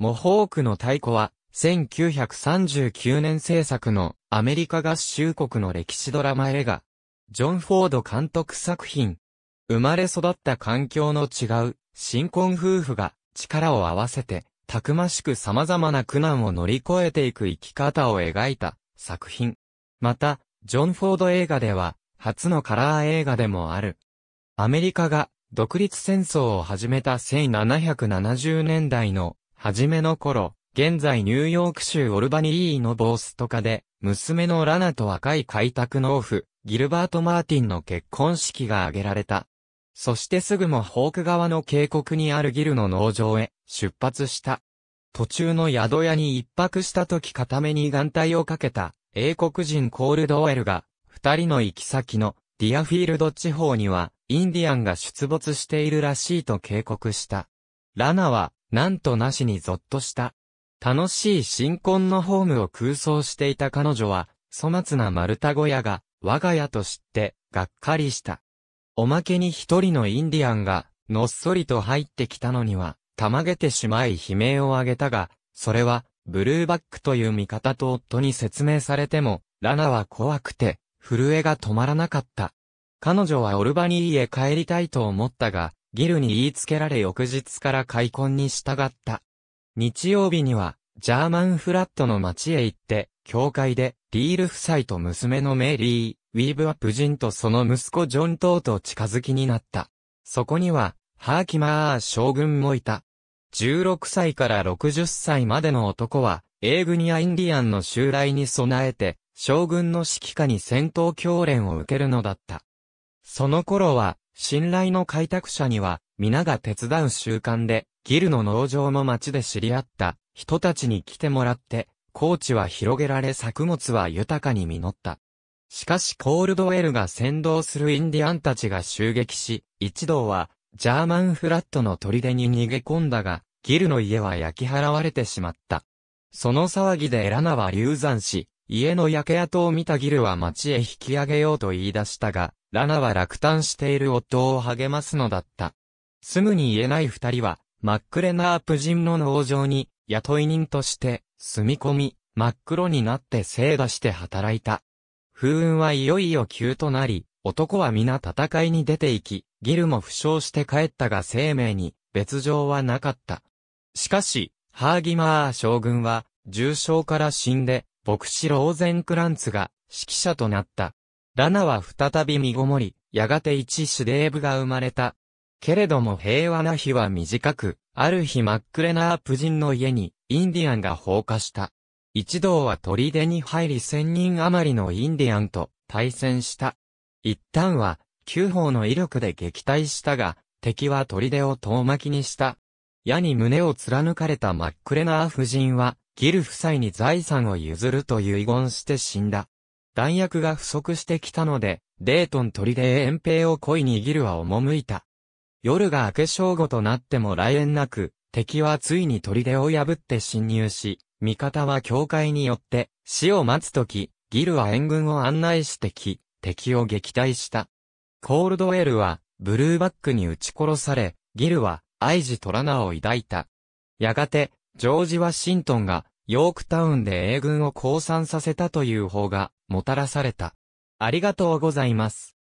モホークの太鼓は、1939年制作のアメリカ合衆国の歴史ドラマ映画、ジョン・フォード監督作品。生まれ育った環境の違う新婚夫婦が力を合わせて、たくましく様々な苦難を乗り越えていく生き方を描いた作品。また、ジョン・フォード映画では、初のカラー映画でもある。アメリカが独立戦争を始めた1770年代のはじめの頃、現在ニューヨーク州オルバニリーのボースとかで、娘のラナと若い開拓農夫、ギルバート・マーティンの結婚式が挙げられた。そしてすぐもホーク側の渓谷にあるギルの農場へ出発した。途中の宿屋に一泊した時固めに眼帯をかけた英国人コールドウェルが、二人の行き先のディアフィールド地方にはインディアンが出没しているらしいと警告した。ラナはなんとなしにゾッとした。楽しい新婚のホームを空想していた彼女は、粗末な丸太小屋が、我が家と知って、がっかりした。おまけに一人のインディアンが、のっそりと入ってきたのには、たまげてしまい悲鳴を上げたが、それは、ブルーバックという味方と夫に説明されても、ラナは怖くて、震えが止まらなかった。彼女はオルバニーへ帰りたいと思ったが、ギルに言いつけられ翌日から開墾に従った。日曜日には、ジャーマンフラットの町へ行って、教会で、リール夫妻と娘のメリー、ウィーブアップ人とその息子ジョン等と近づきになった。そこには、ハーキマー将軍もいた。16歳から60歳までの男は、エーグニア・インディアンの襲来に備えて、将軍の指揮下に戦闘教練を受けるのだった。その頃は、信頼の開拓者には、皆が手伝う習慣で、ギルの農場の町で知り合った人たちに来てもらって、高地は広げられ作物は豊かに実った。しかしコールドウェルが先導するインディアンたちが襲撃し、一同はジャーマンフラットの砦に逃げ込んだが、ギルの家は焼き払われてしまった。その騒ぎでエラナは流産し、家の焼け跡を見たギルは町へ引き上げようと言い出したが、ラナは落胆している夫を励ますのだった。すぐに言えない二人は、マックレナープ人の農場に、雇い人として、住み込み、真っ黒になって精出して働いた。風雲はいよいよ急となり、男は皆戦いに出て行き、ギルも負傷して帰ったが生命に、別状はなかった。しかし、ハーギマー将軍は、重傷から死んで、牧師ローゼンクランツが、指揮者となった。ラナは再び身ごもり、やがて一シデーブが生まれた。けれども平和な日は短く、ある日真っ暗なアプ人の家に、インディアンが放火した。一同は砦に入り千人余りのインディアンと対戦した。一旦は、九方の威力で撃退したが、敵は砦を遠巻きにした。矢に胸を貫かれた真っ暗なア夫人は、ギル夫妻に財産を譲ると遺言して死んだ。弾薬が不足してきたので、デートン砦へ遠兵を恋にギルは赴いた。夜が明け正午となっても来園なく、敵はついに砦を破って侵入し、味方は教会によって、死を待つとき、ギルは援軍を案内してき、敵を撃退した。コールドエルは、ブルーバックに撃ち殺され、ギルは、愛ジトラナを抱いた。やがて、ジョージ・ワシントンが、ヨークタウンで英軍を降参させたという方が、もたらされた。ありがとうございます。